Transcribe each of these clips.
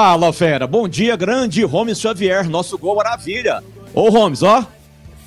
Fala, fera. Bom dia, grande Romes Xavier, nosso gol maravilha. Ô, Romes, ó,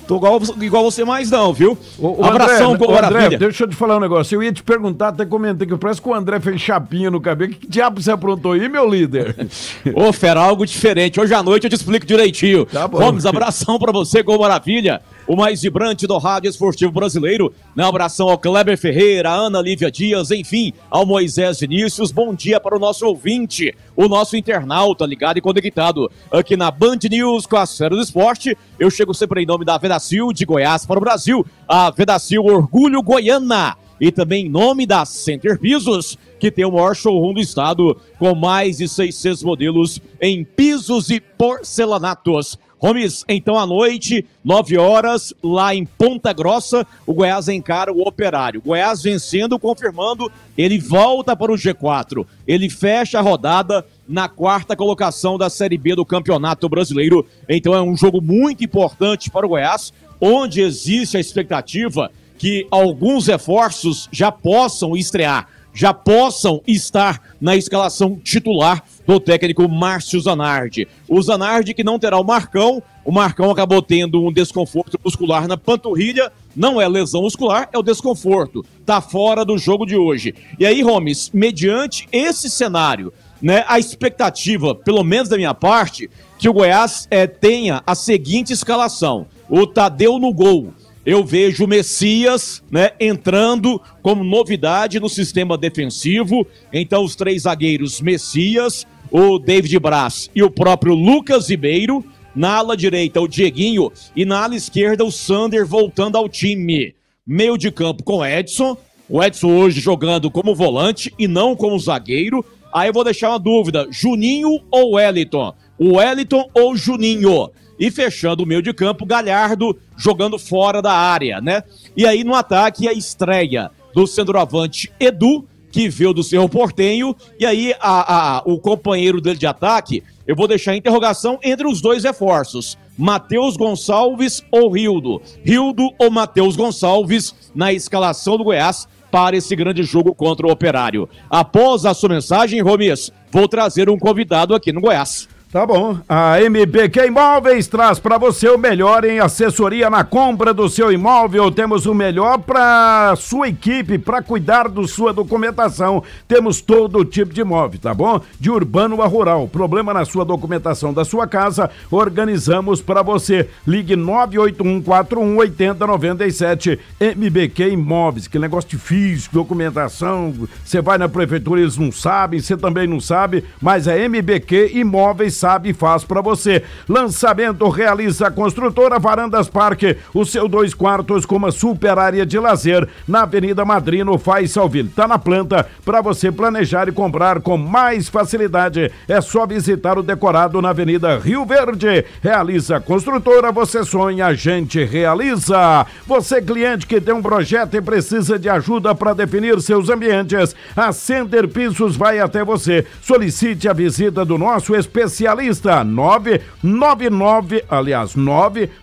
Tô igual, igual você mais não, viu? O, o Abração André, com o André, deixa eu te falar um negócio. Eu ia te perguntar, até comentei que parece que o André fez chapinha no cabelo. Que diabo você aprontou aí, meu líder? Ô, Fera, algo diferente. Hoje à noite eu te explico direitinho. Tá bom. Vamos, abração pra você com Maravilha. O mais vibrante do rádio esportivo brasileiro. Na abração ao Kleber Ferreira, Ana Lívia Dias, enfim, ao Moisés Vinícius. Bom dia para o nosso ouvinte, o nosso internauta ligado e conectado aqui na Band News com a Série do Esporte. Eu chego sempre em nome da Vena Vedacil de Goiás para o Brasil. A Vedacil Orgulho Goiana e também em nome da Center Pisos, que tem o maior showroom do estado, com mais de 600 modelos em pisos e porcelanatos. Homes, então à noite, 9 horas, lá em Ponta Grossa, o Goiás encara o Operário. Goiás vencendo, confirmando, ele volta para o G4. Ele fecha a rodada na quarta colocação da Série B do Campeonato Brasileiro. Então é um jogo muito importante para o Goiás, onde existe a expectativa que alguns reforços já possam estrear, já possam estar na escalação titular do técnico Márcio Zanardi. O Zanardi que não terá o Marcão, o Marcão acabou tendo um desconforto muscular na panturrilha, não é lesão muscular, é o desconforto. Tá fora do jogo de hoje. E aí, Romes, mediante esse cenário, né, a expectativa, pelo menos da minha parte, que o Goiás é, tenha a seguinte escalação: o Tadeu no gol, eu vejo o Messias né, entrando como novidade no sistema defensivo. Então, os três zagueiros, Messias, o David Braz e o próprio Lucas Ribeiro. Na ala direita, o Dieguinho. E na ala esquerda, o Sander voltando ao time. Meio de campo com Edson. O Edson hoje jogando como volante e não como zagueiro. Aí eu vou deixar uma dúvida: Juninho ou Wellington? O Wellington ou Juninho? E fechando o meio de campo, Galhardo jogando fora da área, né? E aí no ataque a estreia do centroavante Edu, que veio do Cerro Portenho, e aí a, a, o companheiro dele de ataque, eu vou deixar a interrogação entre os dois reforços, Matheus Gonçalves ou Rildo? Rildo ou Matheus Gonçalves na escalação do Goiás para esse grande jogo contra o Operário. Após a sua mensagem, Romis, vou trazer um convidado aqui no Goiás. Tá bom. A MBQ Imóveis traz para você o melhor em assessoria na compra do seu imóvel. Temos o melhor para sua equipe, para cuidar da do sua documentação. Temos todo tipo de imóvel, tá bom? De urbano a rural. Problema na sua documentação da sua casa, organizamos para você. Ligue 98141 8097 MBQ Imóveis. Que negócio difícil, documentação. Você vai na prefeitura, eles não sabem, você também não sabe, mas a MBQ Imóveis sabe faz para você. Lançamento realiza a construtora Varandas Parque, o seu dois quartos com uma super área de lazer na Avenida Madrino Faz Salville. Tá na planta para você planejar e comprar com mais facilidade. É só visitar o decorado na Avenida Rio Verde. Realiza a construtora, você sonha, a gente realiza. Você cliente que tem um projeto e precisa de ajuda para definir seus ambientes, a Center Pisos vai até você. Solicite a visita do nosso especial Idealista, 999, aliás,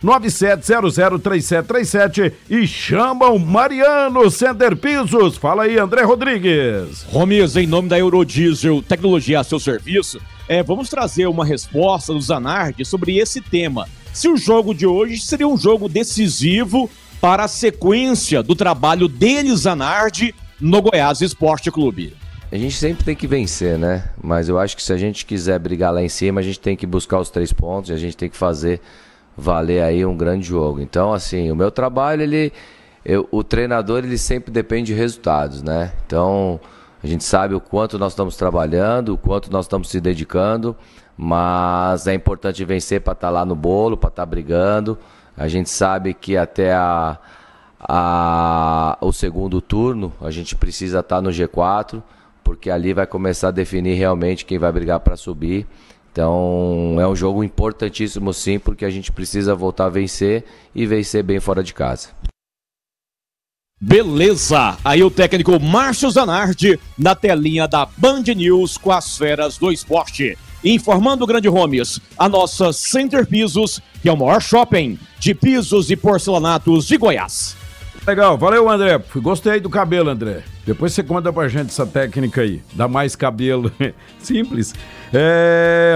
997003737 e chamam Mariano Center Pisos. Fala aí, André Rodrigues. Romiza em nome da Eurodiesel, tecnologia a seu serviço, é, vamos trazer uma resposta do Zanardi sobre esse tema. Se o jogo de hoje seria um jogo decisivo para a sequência do trabalho dele, Zanardi, no Goiás Esporte Clube. A gente sempre tem que vencer, né? Mas eu acho que se a gente quiser brigar lá em cima, a gente tem que buscar os três pontos, e a gente tem que fazer valer aí um grande jogo. Então, assim, o meu trabalho, ele. Eu, o treinador, ele sempre depende de resultados, né? Então, a gente sabe o quanto nós estamos trabalhando, o quanto nós estamos se dedicando, mas é importante vencer para estar tá lá no bolo, para estar tá brigando. A gente sabe que até a, a, o segundo turno a gente precisa estar tá no G4 porque ali vai começar a definir realmente quem vai brigar para subir. Então é um jogo importantíssimo sim, porque a gente precisa voltar a vencer e vencer bem fora de casa. Beleza! Aí o técnico Márcio Zanardi na telinha da Band News com as feras do esporte. Informando o Grande Homes, a nossa Center Pisos, que é o maior shopping de pisos e porcelanatos de Goiás. Legal, valeu André. Gostei do cabelo, André. Depois você conta pra gente essa técnica aí. Dá mais cabelo. Simples. É.